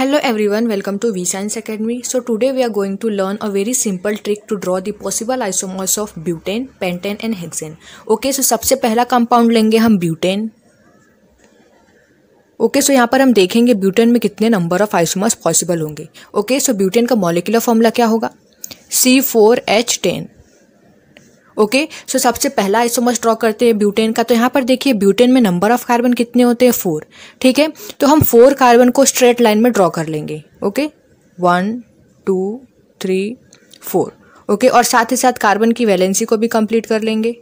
Hello everyone welcome to V science academy so today we are going to learn a very simple trick to draw the possible isomers of butane pentane and hexane okay so सबसे पहला compound लेंगे हम butane okay so यहाँ पर हम देखेंगे butane में कितने नंबर ऑफ आइसोमोल्स पॉसिबल होंगे ओके सो ब्यूटेन का मॉलिकुलर फॉर्मूला क्या होगा C four H ten okay so सबसे पहला आइसोमर्स ड्रॉ करते हैं ब्यूटेन का तो यहाँ पर देखिए ब्यूटेन में नंबर ऑफ कार्बन कितने होते हैं फोर ठीक है तो हम फोर कार्बन को स्ट्रेट लाइन में ड्रॉ कर लेंगे okay one two three four okay और साथ ही साथ कार्बन की वैलेंसी को भी कंप्लीट कर लेंगे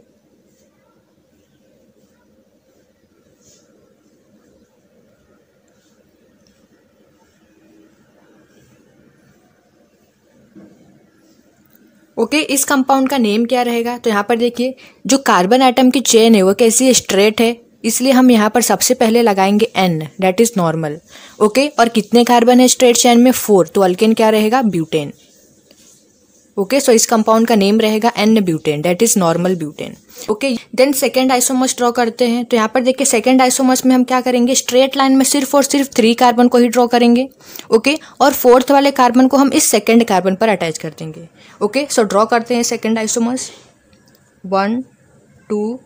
ओके okay, इस कंपाउंड का नेम क्या रहेगा तो यहाँ पर देखिए जो कार्बन आइटम की चेन है वो कैसी स्ट्रेट है इसलिए हम यहाँ पर सबसे पहले लगाएंगे N that is normal okay और कितने कार्बन है स्ट्रेट चेन में फोर तो अल्केन क्या रहेगा ब्यूटेन ओके सो इस कंपाउंड का नेम रहेगा N butane that is normal butane okay then second isomers draw करते हैं तो यहाँ पर देखिए सेकेंड आइसोमस में हम क्या करेंगे स्ट्रेट लाइन में सिर्फ और सिर्फ थ्री कार्बन को ही ड्रॉ करेंगे ओके okay? और फोर्थ वाले कार्बन को हम इस सेकेंड कार्बन पर अटैच कर देंगे ओके सो ड्रॉ करते हैं second isomers one two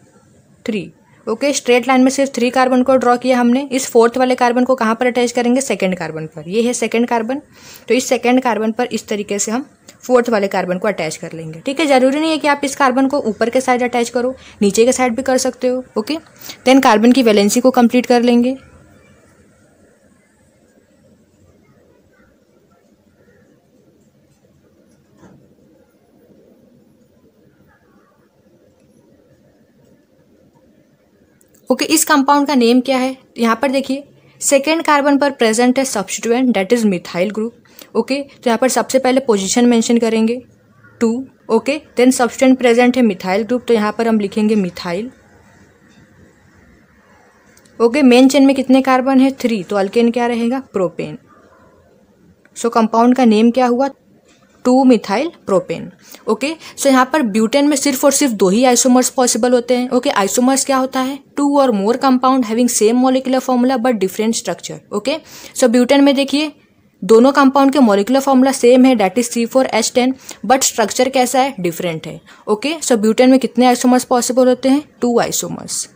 three okay straight line में सिर्फ थ्री कार्बन को ड्रॉ किया हमने इस फोर्थ वाले कार्बन को कहाँ पर अटैच करेंगे सेकेंड कार्बन पर ये है सेकेंड कार्बन तो इस सेकेंड कार्बन पर इस तरीके से हम फोर्थ वाले कार्बन को अटैच कर लेंगे ठीक है जरूरी नहीं है कि आप इस कार्बन को ऊपर के साइड अटैच करो नीचे के साइड भी कर सकते हो ओके देन कार्बन की वैलेंसी को कंप्लीट कर लेंगे ओके इस कंपाउंड का नेम क्या है यहाँ पर देखिए सेकेंड कार्बन पर प्रेजेंट है substituent that is methyl group okay तो यहाँ पर सबसे पहले पोजिशन मैंशन करेंगे two okay then substituent present है मिथाइल ग्रुप तो यहाँ पर हम लिखेंगे मिथाइल ओके मेन चेन में कितने कार्बन है थ्री तो अल्केन क्या रहेगा प्रोपेन सो कंपाउंड का नेम क्या हुआ two methyl propane okay so यहाँ पर ब्यूटेन में सिर्फ और सिर्फ दो ही आइसोमर्स पॉसिबल होते हैं ओके okay? आइसोमर्स क्या होता है टू और more compound having same molecular formula but different structure okay so butane में देखिए दोनों कंपाउंड के मोलिकुलर फॉर्मूला सेम है that is C four H ten but structure कैसा है डिफरेंट है ओके सो ब्यूटेन में कितने आइसोमर्स पॉसिबल होते हैं two isomers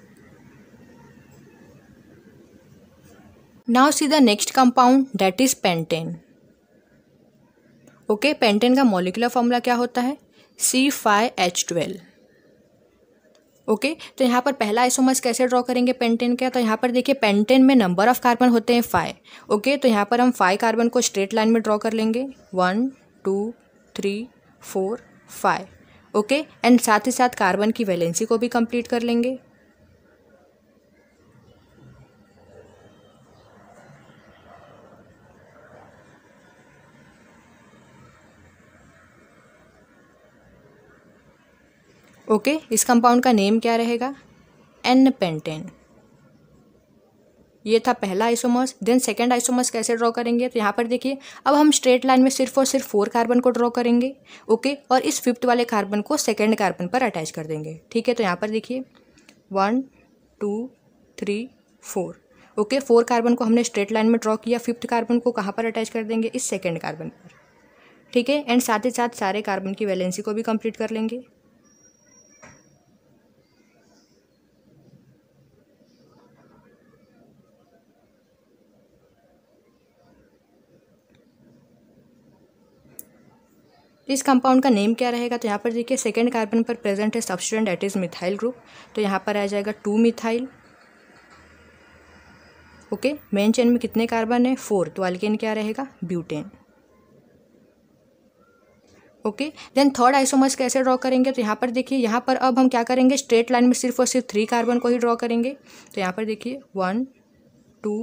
now see the next compound that is pentane okay pentane का मोलिकुलर फॉर्मूला क्या होता है C five H twelve okay तो यहाँ पर पहला आइसोमर्स कैसे ड्रॉ करेंगे पेंटेन का तो यहाँ पर देखिए पेंटेन में नंबर ऑफ कार्बन होते हैं फाइव ओके तो यहाँ पर हम फाइव कार्बन को स्ट्रेट लाइन में ड्रॉ कर लेंगे one two three four five okay and साथ ही साथ कार्बन की वैलेंसी को भी कंप्लीट कर लेंगे ओके इस कंपाउंड का नेम क्या रहेगा एन पेंटेन ये था पहला आइसोमर्स देन सेकेंड आइसोमर्स कैसे ड्रॉ करेंगे तो यहाँ पर देखिए अब हम स्ट्रेट लाइन में सिर्फ और सिर्फ फोर कार्बन को ड्रॉ करेंगे ओके और इस फिफ्थ वाले कार्बन को सेकेंड कार्बन पर अटैच कर देंगे ठीक है तो यहाँ पर देखिए one two three four okay four carbon को हमने स्ट्रेट लाइन में ड्रॉ किया फिफ्थ कार्बन को कहाँ पर अटैच कर देंगे इस सेकेंड कार्बन पर ठीक है एंड साथ ही साथ सारे कार्बन की वैलेंसी को भी कंप्लीट कर लेंगे तो इस कंपाउंड का नेम क्या रहेगा तो यहाँ पर देखिए सेकेंड कार्बन पर प्रेजेंट है substituent that is methyl group तो यहाँ पर आ जाएगा two methyl okay main chain में कितने कार्बन है फोर तो अल्केन क्या रहेगा butane okay then third isomers कैसे ड्रॉ करेंगे तो यहाँ पर देखिए यहाँ पर अब हम क्या करेंगे स्ट्रेट लाइन में सिर्फ और सिर्फ थ्री कार्बन को ही ड्रॉ करेंगे तो यहाँ पर देखिए वन टू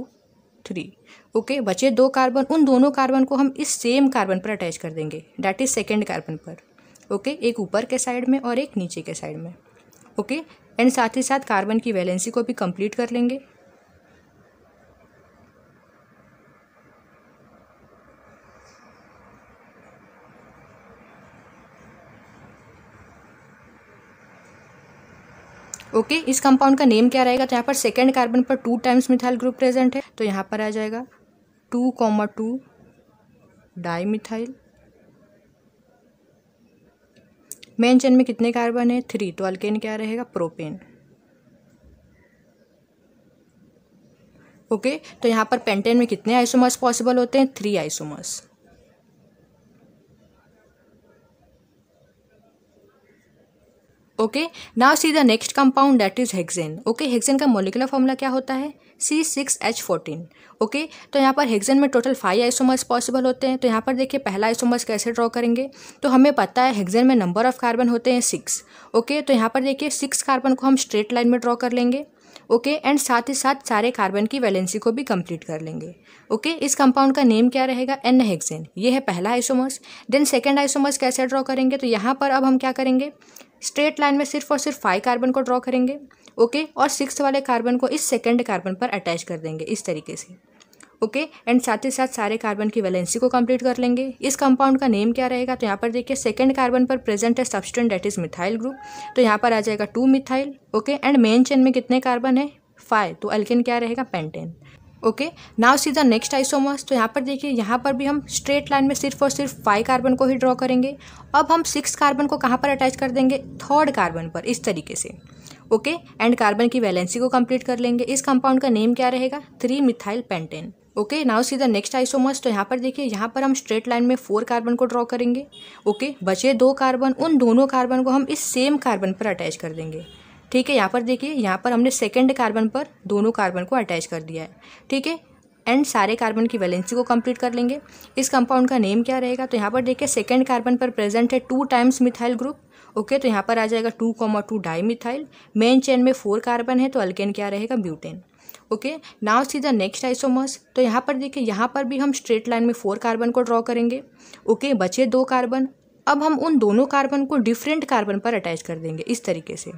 थ्री ओके बचे दो कार्बन उन दोनों कार्बन को हम इस सेम कार्बन पर अटैच कर देंगे डैट इज़ सेकेंड कार्बन पर ओके एक ऊपर के साइड में और एक नीचे के साइड में ओके एंड साथ ही साथ कार्बन की वैलेंसी को भी कंप्लीट कर लेंगे ओके इस कंपाउंड का नेम क्या रहेगा तो यहाँ पर सेकेंड कार्बन पर two times methyl group present है तो यहाँ पर आ जाएगा two comma two dimethyl main chain में कितने कार्बन है थ्री तो अल्केन क्या रहेगा प्रोपेन ओके तो यहाँ पर पेंटेन में कितने आइसोमर्स पॉसिबल होते हैं three isomers okay now see the next compound that is hexane okay hexane का मोलिकुलर फॉर्मूला क्या होता है C six H fourteen okay तो यहाँ पर हेक्सेन में टोटल फाइव आइसोमर्स पॉसिबल होते हैं तो यहाँ पर देखिए पहला आइसोमर्स कैसे ड्रॉ करेंगे तो हमें पता है हेक्सेन में नंबर ऑफ कार्बन होते हैं सिक्स ओके तो यहाँ पर देखिए सिक्स कार्बन को हम स्ट्रेट लाइन में ड्रॉ कर लेंगे ओके एंड साथ ही साथ सारे कार्बन की वैलेंसी को भी कंप्लीट कर लेंगे ओके okay, इस कंपाउंड का नेम क्या रहेगा एन हेक्सेन ये है पहला आइसोमर्स देन सेकेंड आइसोमर्स कैसे ड्रॉ करेंगे तो यहाँ पर अब हम क्या करेंगे स्ट्रेट लाइन में सिर्फ और सिर्फ फाइव कार्बन को ड्रॉ करेंगे ओके और सिक्स वाले कार्बन को इस सेकेंड कार्बन पर अटैच कर देंगे इस तरीके से ओके एंड साथ ही साथ सारे कार्बन की वैलेंसी को कंप्लीट कर लेंगे इस कंपाउंड का नेम क्या रहेगा तो यहाँ पर देखिए सेकेंड कार्बन पर प्रेजेंट है substituent that is methyl group तो यहाँ पर आ जाएगा two methyl okay and main chain में कितने कार्बन है फाइव तो अल्किन क्या रहेगा pentane okay now see the next isomers तो यहाँ पर देखिए यहाँ पर भी हम स्ट्रेट लाइन में सिर्फ और सिर्फ फाइव कार्बन को ही ड्रॉ करेंगे अब हम सिक्स कार्बन को कहाँ पर अटैच कर देंगे थर्ड कार्बन पर इस तरीके से ओके एंड कार्बन की वैलेंसी को कंप्लीट कर लेंगे इस कंपाउंड का नेम क्या रहेगा three methyl pentane okay now see the next isomers तो यहाँ पर देखिए यहाँ पर हम स्ट्रेट लाइन में फोर कार्बन को ड्रॉ करेंगे ओके okay, बचे दो कार्बन उन दोनों कार्बन को हम इस सेम कार्बन पर अटैच कर देंगे ठीक है यहाँ पर देखिए यहाँ पर हमने सेकेंड कार्बन पर दोनों कार्बन को अटैच कर दिया है ठीक है एंड सारे कार्बन की वैलेंसी को कंप्लीट कर लेंगे इस कंपाउंड का नेम क्या रहेगा तो यहाँ पर देखिए सेकेंड कार्बन पर प्रेजेंट है two times methyl group okay तो यहाँ पर आ जाएगा two comma two dimethyl main chain में फोर कार्बन है तो अल्केन क्या रहेगा butane okay now see the next isomers तो यहाँ पर देखिए यहाँ पर भी हम स्ट्रेट लाइन में फोर कार्बन को ड्रॉ करेंगे ओके okay, बचे दो कार्बन अब हम उन दोनों कार्बन को डिफरेंट कार्बन पर अटैच कर देंगे इस तरीके से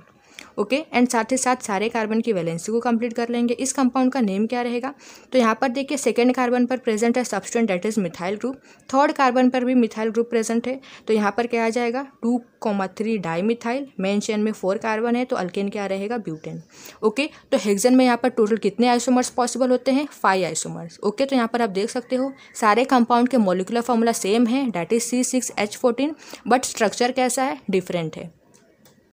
ओके एंड साथ ही साथ सारे कार्बन की वैलेंसी को कंप्लीट कर लेंगे इस कंपाउंड का नेम क्या रहेगा तो यहाँ पर देखिए सेकेंड कार्बन पर प्रेजेंट है substituent that is methyl group third carbon पर भी मिथाइल ग्रुप प्रेजेंट है तो यहाँ पर क्या आ जाएगा two comma three dimethyl main chain में फोर कार्बन है तो अल्केन क्या रहेगा ब्यूटेन ओके तो हेक्जन में यहाँ पर टोटल कितने आइसोमर्स पॉसिबल होते हैं फाइव आइसोमर्स ओके तो यहाँ पर आप देख सकते हो सारे कंपाउंड के मोलिकुलर फॉर्मूला सेम है that is C six H fourteen but structure कैसा है डिफरेंट है